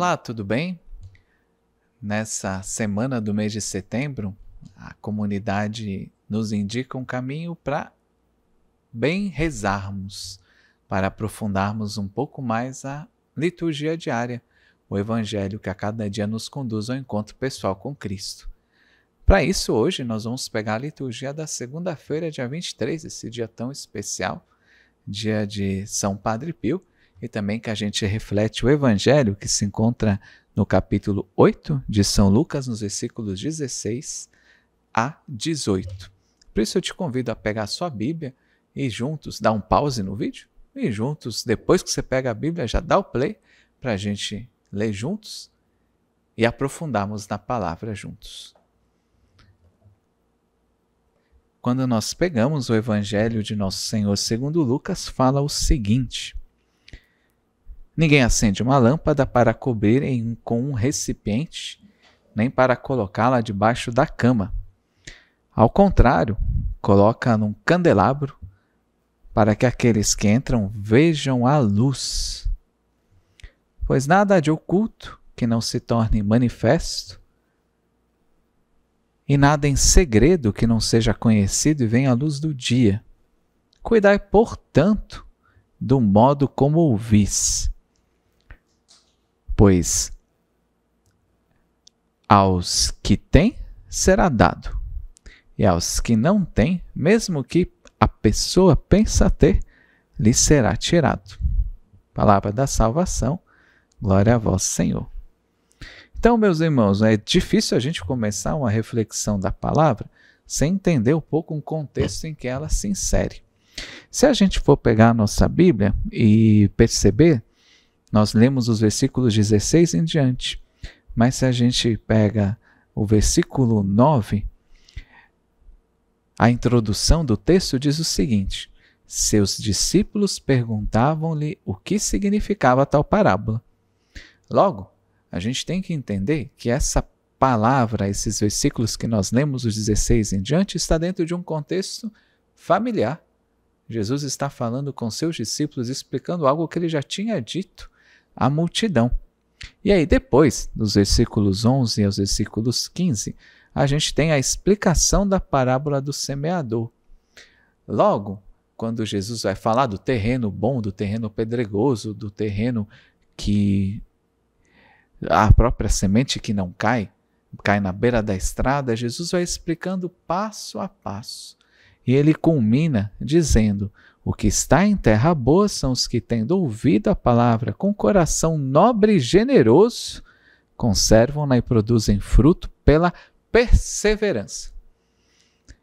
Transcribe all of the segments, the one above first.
Olá, tudo bem? Nessa semana do mês de setembro, a comunidade nos indica um caminho para bem rezarmos, para aprofundarmos um pouco mais a liturgia diária, o evangelho que a cada dia nos conduz ao encontro pessoal com Cristo. Para isso, hoje nós vamos pegar a liturgia da segunda-feira, dia 23, esse dia tão especial, dia de São Padre Pio, e também que a gente reflete o Evangelho que se encontra no capítulo 8 de São Lucas, nos versículos 16 a 18. Por isso eu te convido a pegar a sua Bíblia e juntos, dar um pause no vídeo e juntos, depois que você pega a Bíblia, já dá o play para a gente ler juntos e aprofundarmos na palavra juntos. Quando nós pegamos o Evangelho de Nosso Senhor segundo Lucas, fala o seguinte: Ninguém acende uma lâmpada para cobrir em, com um recipiente, nem para colocá-la debaixo da cama. Ao contrário, coloca num candelabro para que aqueles que entram vejam a luz. Pois nada há de oculto que não se torne manifesto, e nada em segredo que não seja conhecido e venha à luz do dia. Cuidai, portanto, do modo como ouvis, pois aos que têm será dado, e aos que não têm, mesmo que a pessoa pensa ter, lhe será tirado. Palavra da salvação, glória a vós, Senhor. Então, meus irmãos, é difícil a gente começar uma reflexão da palavra sem entender um pouco o contexto em que ela se insere. Se a gente for pegar a nossa Bíblia e perceber, nós lemos os versículos 16 em diante, mas se a gente pega o versículo 9, a introdução do texto diz o seguinte: Seus discípulos perguntavam-lhe o que significava tal parábola. Logo, a gente tem que entender que essa palavra, esses versículos que nós lemos, os 16 em diante, está dentro de um contexto familiar. Jesus está falando com seus discípulos, explicando algo que ele já tinha dito a multidão. E aí, depois, nos versículos 11 aos versículos 15, a gente tem a explicação da parábola do semeador. Logo, quando Jesus vai falar do terreno bom, do terreno pedregoso, do terreno que a própria semente que não cai, cai na beira da estrada, Jesus vai explicando passo a passo. E ele culmina dizendo: o que está em terra boa são os que, tendo ouvido a palavra com coração nobre e generoso, conservam-na e produzem fruto pela perseverança.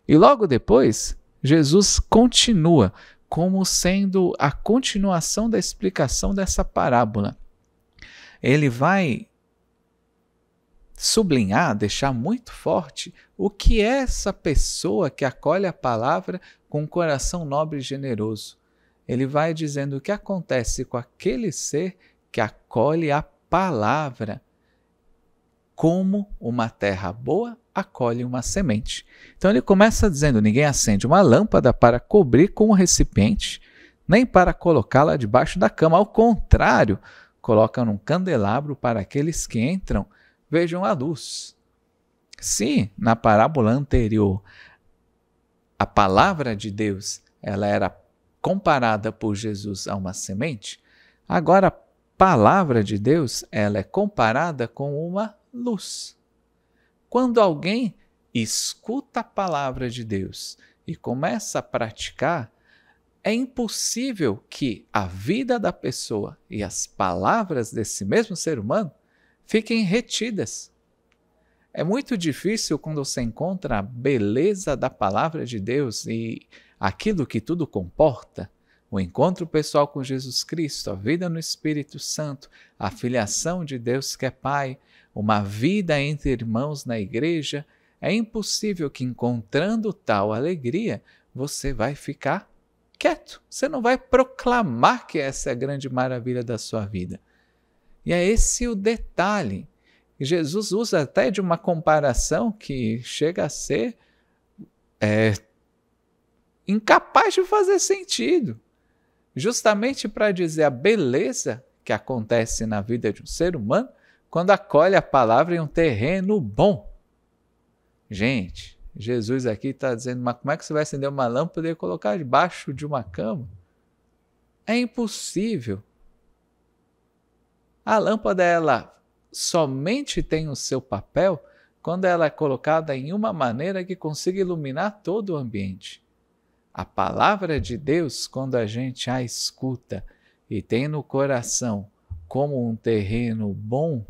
E logo depois, Jesus continua como sendo a continuação da explicação dessa parábola. Ele vai sublinhar, deixar muito forte o que é essa pessoa que acolhe a palavra com um coração nobre e generoso. Ele vai dizendo o que acontece com aquele ser que acolhe a palavra, como uma terra boa acolhe uma semente. Então ele começa dizendo: ninguém acende uma lâmpada para cobrir com o um recipiente, nem para colocá-la debaixo da cama. Ao contrário, coloca num candelabro para aqueles que entram vejam a luz. Se na parábola anterior a palavra de Deus ela era comparada por Jesus a uma semente, agora a palavra de Deus ela é comparada com uma luz. Quando alguém escuta a palavra de Deus e começa a praticar, é impossível que a vida da pessoa e as palavras desse mesmo ser humano fiquem retidas. É muito difícil quando você encontra a beleza da palavra de Deus e aquilo que tudo comporta. O encontro pessoal com Jesus Cristo, a vida no Espírito Santo, a filiação de Deus que é Pai, uma vida entre irmãos na igreja, é impossível que encontrando tal alegria você vai ficar quieto. Você não vai proclamar que essa é a grande maravilha da sua vida. E é esse o detalhe. Jesus usa até de uma comparação que chega a ser é, incapaz de fazer sentido, justamente para dizer a beleza que acontece na vida de um ser humano quando acolhe a palavra em um terreno bom. Gente, Jesus aqui está dizendo, mas como é que você vai acender uma lâmpada e colocar debaixo de uma cama? É impossível. A lâmpada ela somente tem o seu papel quando ela é colocada em uma maneira que consiga iluminar todo o ambiente. A palavra de Deus, quando a gente a escuta e tem no coração como um terreno bom,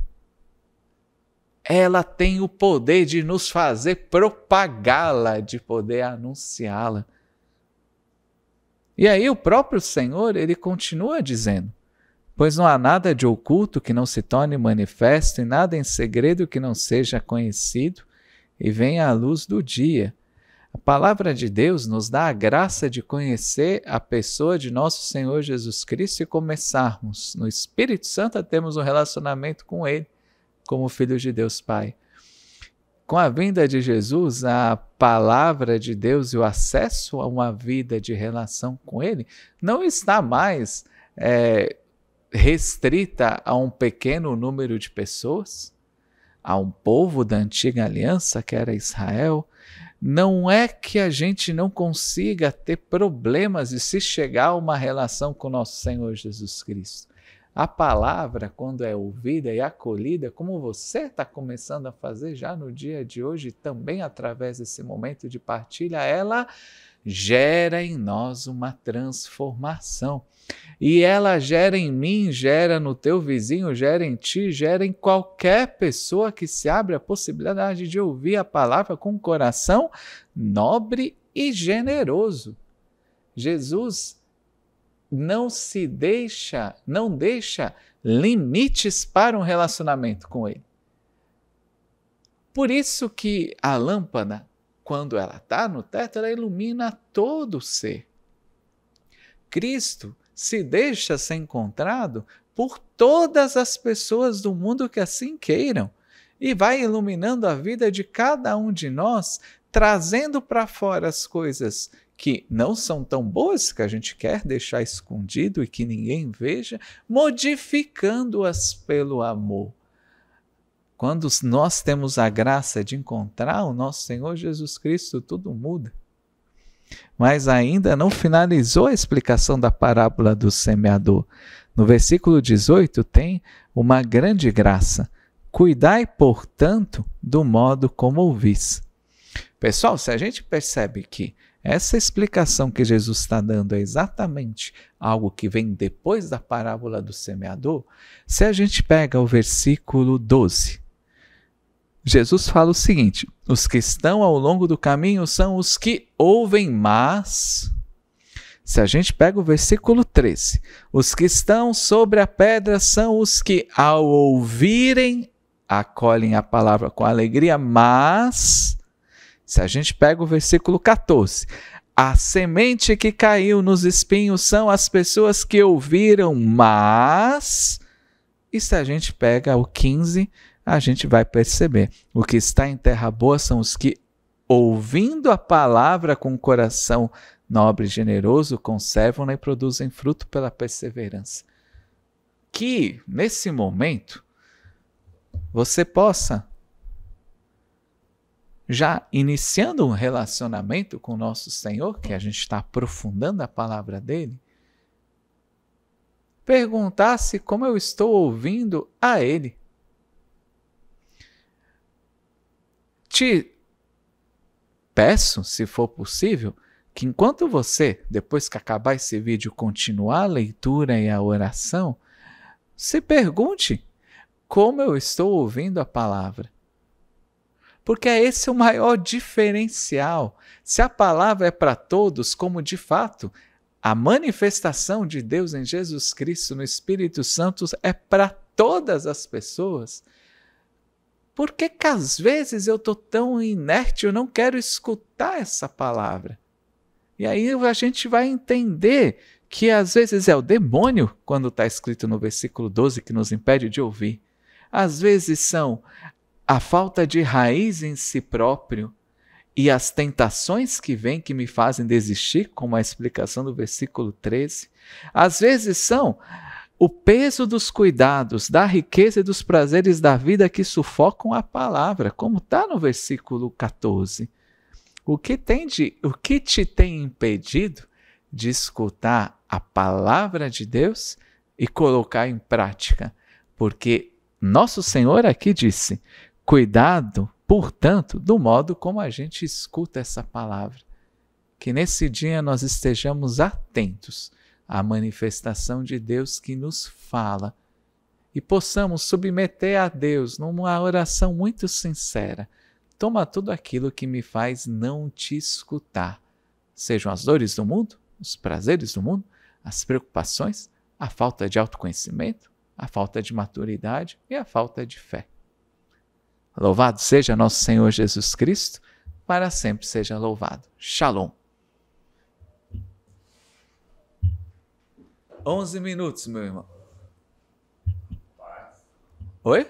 ela tem o poder de nos fazer propagá-la, de poder anunciá-la. E aí o próprio Senhor, ele continua dizendo: Pois não há nada de oculto que não se torne manifesto, e nada em segredo que não seja conhecido e venha à luz do dia. A palavra de Deus nos dá a graça de conhecer a pessoa de nosso Senhor Jesus Cristo e começarmos, no Espírito Santo, a termos um relacionamento com Ele, como Filho de Deus Pai. Com a vinda de Jesus, a palavra de Deus e o acesso a uma vida de relação com Ele não está mais. É, restrita a um pequeno número de pessoas, a um povo da antiga aliança que era Israel, não é que a gente não consiga ter problemas e se chegar a uma relação com nosso Senhor Jesus Cristo. A palavra, quando é ouvida e acolhida, como você está começando a fazer já no dia de hoje, também através desse momento de partilha, ela gera em nós uma transformação. E ela gera em mim, gera no teu vizinho, gera em ti, gera em qualquer pessoa que se abre a possibilidade de ouvir a palavra com um coração nobre e generoso. Jesus não se deixa, não deixa limites para um relacionamento com ele. Por isso que a lâmpada quando ela está no teto, ela ilumina todo o ser. Cristo se deixa ser encontrado por todas as pessoas do mundo que assim queiram e vai iluminando a vida de cada um de nós, trazendo para fora as coisas que não são tão boas que a gente quer deixar escondido e que ninguém veja, modificando-as pelo amor. Quando nós temos a graça de encontrar o nosso Senhor Jesus Cristo, tudo muda. Mas ainda não finalizou a explicação da parábola do semeador. No versículo 18 tem uma grande graça. Cuidai, portanto, do modo como ouvis. Pessoal, se a gente percebe que essa explicação que Jesus está dando é exatamente algo que vem depois da parábola do semeador, se a gente pega o versículo 12, Jesus fala o seguinte: os que estão ao longo do caminho são os que ouvem, mas. Se a gente pega o versículo 13, os que estão sobre a pedra são os que, ao ouvirem, acolhem a palavra com alegria, mas. Se a gente pega o versículo 14, a semente que caiu nos espinhos são as pessoas que ouviram, mas. E se a gente pega o 15, a gente vai perceber. O que está em terra boa são os que, ouvindo a palavra com o coração nobre e generoso, conservam e produzem fruto pela perseverança. Que, nesse momento, você possa, já iniciando um relacionamento com o nosso Senhor, que a gente está aprofundando a palavra dele, perguntar-se como eu estou ouvindo a ele te peço, se for possível, que enquanto você, depois que acabar esse vídeo, continuar a leitura e a oração, se pergunte como eu estou ouvindo a palavra. Porque é esse é o maior diferencial. Se a palavra é para todos, como de fato a manifestação de Deus em Jesus Cristo no Espírito Santo é para todas as pessoas, por que, que às vezes eu estou tão inerte, eu não quero escutar essa palavra? E aí a gente vai entender que às vezes é o demônio, quando está escrito no versículo 12, que nos impede de ouvir. Às vezes são a falta de raiz em si próprio e as tentações que vêm que me fazem desistir, como a explicação do versículo 13. Às vezes são o peso dos cuidados, da riqueza e dos prazeres da vida que sufocam a palavra, como está no versículo 14. O que, tem de, o que te tem impedido de escutar a palavra de Deus e colocar em prática? Porque nosso Senhor aqui disse: cuidado, portanto, do modo como a gente escuta essa palavra. Que nesse dia nós estejamos atentos a manifestação de Deus que nos fala e possamos submeter a Deus numa oração muito sincera. Toma tudo aquilo que me faz não te escutar, sejam as dores do mundo, os prazeres do mundo, as preocupações, a falta de autoconhecimento, a falta de maturidade e a falta de fé. Louvado seja nosso Senhor Jesus Cristo, para sempre seja louvado. Shalom. 11 minutos, meu irmão. Oi?